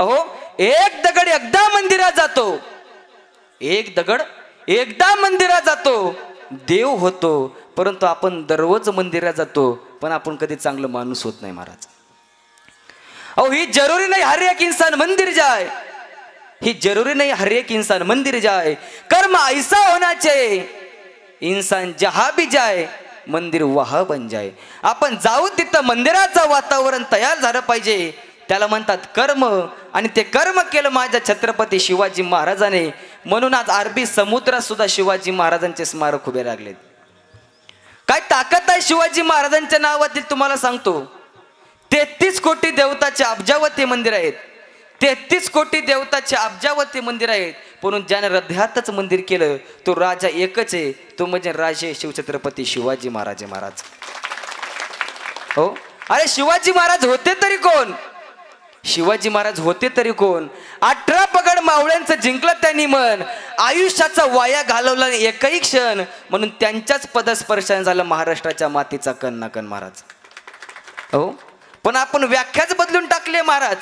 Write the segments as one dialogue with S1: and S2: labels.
S1: अहो एक दगड एकदा मंदिरात जातो एक दगड एकदा मंदिरात जातो देव होतो परंतु आपण दररोज मंदिरात जातो पण आपण कधी चांगलं माणूस होत नाही महाराज अहो ही जरुरी नाही हर एक इन्सान मंदिर जाय ही जरुरी नाही हर एक इन्सान मंदिर जाय कर्म ऐसा होण्याचे इन्सान जहा बी जाय मंदिर वाह बन जाय आपण जाऊ तिथं मंदिराचं वातावरण तयार झालं पाहिजे त्याला म्हणतात कर्म आणि ते कर्म केलं माझ्या छत्रपती शिवाजी महाराजाने म्हणून आज अरबी समुद्रात सुद्धा शिवाजी महाराजांचे स्मारक उभे लागलेत काय ताकद आहे शिवाजी महाराजांच्या नावातील तुम्हाला सांगतो तेहतीस कोटी देवताचे अब्जावती मंदिर आहेत तेहतीस कोटी देवताचे अब्जावती मंदिर आहेत म्हणून ज्याने हृदयातच मंदिर केलं तो राजा एकच आहे तो म्हणजे राजे शिवछत्रपती शिवाजी महाराजे महाराज हो अरे शिवाजी महाराज होते तरी कोण शिवाजी महाराज होते तरी कोण अठरा पगड मावळ्यांचं जिंकलं त्यांनी मन आयुष्याचा वाया घालवला एकही क्षण म्हणून त्यांच्याच पदस्पर्शाने झालं महाराष्ट्राच्या मातीचा कण ना महाराज हो पण आपण व्याख्याच बदलून टाकले महाराज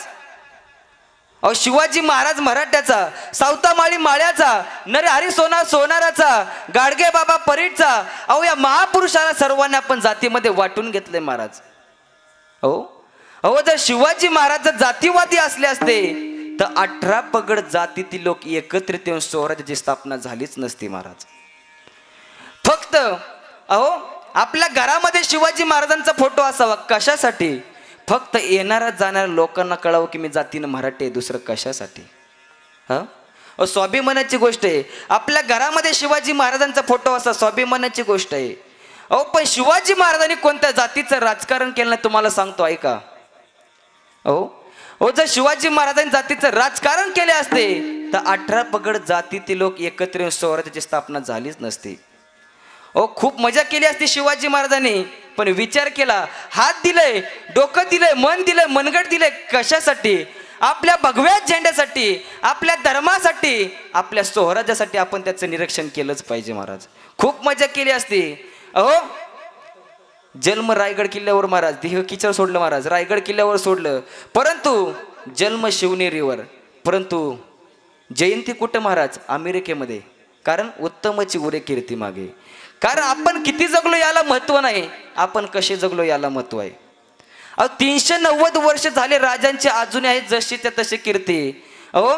S1: अहो शिवाजी महाराज मराठ्याचा माळी माळ्याचा नरहरी सोना सोनाराचा गाडगे बाबा परीटचा अहो या महापुरुषाला सर्वांना आपण जातीमध्ये वाटून घेतले महाराज हो अहो जर शिवाजी महाराज जातीवादी असले असते तर अठरा पगड जातीतील लोक एकत्रित येऊन स्वराज्याची स्थापना झालीच नसती महाराज फक्त अहो आपल्या घरामध्ये शिवाजी महाराजांचा फोटो असावा कशासाठी फक्त येणाऱ्या जाणाऱ्या लोकांना कळावं की मी जातीनं मराठी आहे दुसरं कशासाठी हा स्वाभिमानाची गोष्ट आहे आपल्या घरामध्ये शिवाजी महाराजांचा फोटो असा स्वाभिमानाची गोष्ट आहे अहो पण शिवाजी महाराजांनी कोणत्या जातीचं राजकारण केलं तुम्हाला सांगतो ऐका हो हो जर शिवाजी महाराजांनी जातीचं राजकारण केले असते तर अठरा पगड जातीतील लोक एकत्र येऊन स्वराज्याची स्थापना झालीच नसती हो खूप मजा केली असती शिवाजी महाराजांनी पण विचार केला हात दिलंय डोकं दिलंय मन दिलंय मनगट दिलंय कशासाठी आपल्या भगव्या झेंड्यासाठी आपल्या धर्मासाठी आपल्या स्वराज्यासाठी आपण त्याचं निरीक्षण केलंच पाहिजे महाराज खूप मजा केली असती अहो जन्म रायगड किल्ल्यावर महाराज देह किचर सोडलं महाराज रायगड किल्ल्यावर सोडलं परंतु जन्म शिवनेरीवर परंतु जयंती कुठं महाराज अमेरिकेमध्ये कारण उत्तमची उरे कीर्ती मागे कारण आपण किती जगलो याला महत्व नाही आपण कसे जगलो याला महत्व आहे अहो तीनशे नव्वद वर्ष झाले राजांचे अजूनही आहेत जशी त्या तशी कीर्ती अहो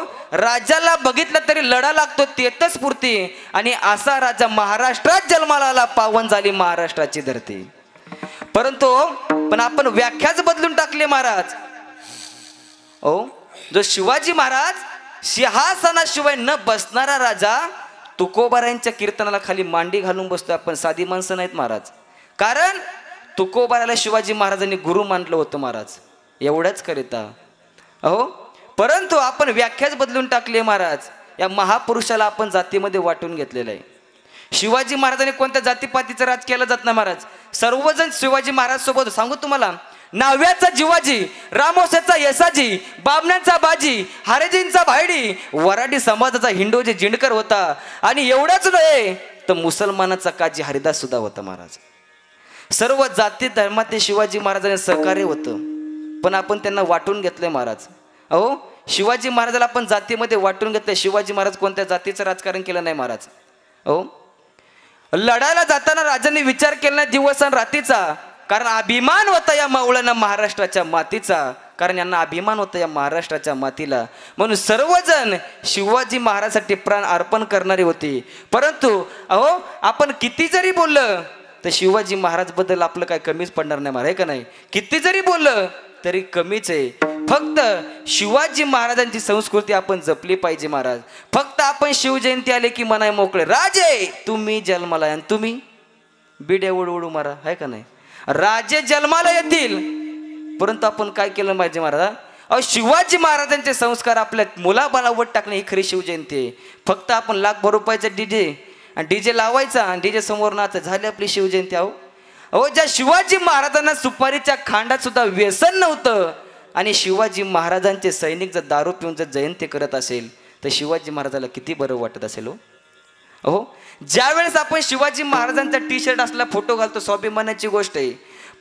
S1: राजाला बघितलं तरी लढा लागतो तेतच पुरती आणि असा राजा महाराष्ट्रात जन्माला आला पावन झाली महाराष्ट्राची धरती परंतु पण आपण व्याख्याच बदलून टाकले महाराज ओ जो शिवाजी महाराज सिंहासनाशिवाय न बसणारा राजा तुकोबारांच्या कीर्तनाला खाली मांडी घालून बसतोय आपण साधी माणसं नाहीत महाराज कारण तुकोबाराला शिवाजी महाराजांनी गुरु मानलं होतं महाराज एवढंच करिता अहो परंतु आपण व्याख्याच बदलून टाकली महाराज या महापुरुषाला आपण जातीमध्ये वाटून घेतलेलं आहे शिवाजी महाराजांनी कोणत्या जातीपातीचं राज केलं जात नाही महाराज सर्वजण शिवाजी महाराज सोबत सांगू तुम्हाला नाव्याचा जिवाजी रामोसेचा येसाजी बाबण्यांचा बाजी हरेजींचा भायडी वराडी समाजाचा हिंडोजी जिंडकर होता आणि एवढाच नये तर मुसलमानाचा काजी हरिदास सुद्धा होता महाराज सर्व जाती धर्मातील शिवाजी महाराजांना सहकार्य होतं पण आपण त्यांना वाटून घेतले महाराज अहो शिवाजी महाराजाला आपण जातीमध्ये वाटून घेतलं शिवाजी महाराज कोणत्या जातीचं राजकारण केलं नाही महाराज अहो लढायला जाताना राजांनी विचार केला नाही दिवस आणि रात्रीचा कारण अभिमान होता या मावळ्यांना महाराष्ट्राच्या मातीचा कारण यांना अभिमान होता या महाराष्ट्राच्या मातीला म्हणून सर्वजण शिवाजी महाराजसाठी प्राण अर्पण करणारे होते परंतु अहो आपण किती जरी बोललं तर शिवाजी महाराजबद्दल आपलं काय कमीच पडणार नाही महाराज का नाही किती जरी बोललं तरी कमीच आहे फक्त शिवाजी महाराजांची संस्कृती आपण जपली पाहिजे महाराज फक्त आपण शिवजयंती आले की मनाय मोकळे राजे तुम्ही जन्माला आणि तुम्ही बिड्या उडू उडू मारा आहे का नाही राजे जन्माला येतील परंतु आपण काय केलं पाहिजे महाराज अहो शिवाजी महाराजांचे संस्कार आपल्या मुलाबालावर टाकणे ही खरी शिवजयंती आहे फक्त आपण लाखभर रुपयाचा डीजे आणि डीजे लावायचा आणि डीजे समोर नाचा झाली आपली शिवजयंती अहो अहो ज्या शिवाजी महाराजांना सुपारीच्या खांडात सुद्धा व्यसन नव्हतं आणि शिवाजी महाराजांचे सैनिक जर दारू पिऊन जर जयंती करत असेल तर शिवाजी महाराजाला किती बरं वाटत असेल हो हो ज्यावेळेस आपण शिवाजी महाराजांचा टी शर्ट असला फोटो घालतो स्वाभिमानाची गोष्ट आहे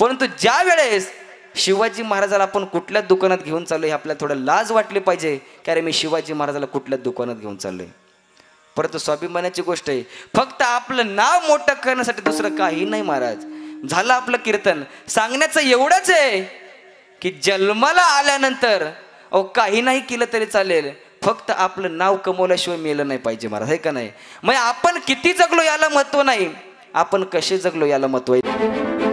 S1: परंतु ज्या वेळेस शिवाजी महाराजाला आपण कुठल्याच दुकानात घेऊन चाललो हे आपल्याला थोडं लाज वाटली पाहिजे कारण मी शिवाजी महाराजाला कुठल्याच दुकानात घेऊन चाललो आहे परंतु स्वाभिमानाची गोष्ट आहे फक्त आपलं नाव मोठं करण्यासाठी दुसरं काही नाही महाराज झालं आपलं कीर्तन सांगण्याचं एवढंच आहे की जन्माला आल्यानंतर अहो काही नाही केलं तरी चालेल फक्त आपलं नाव कमवल्याशिवाय मेलं नाही पाहिजे महाराज आहे का नाही मग आपण किती जगलो याला महत्व नाही आपण कसे जगलो याला महत्व आहे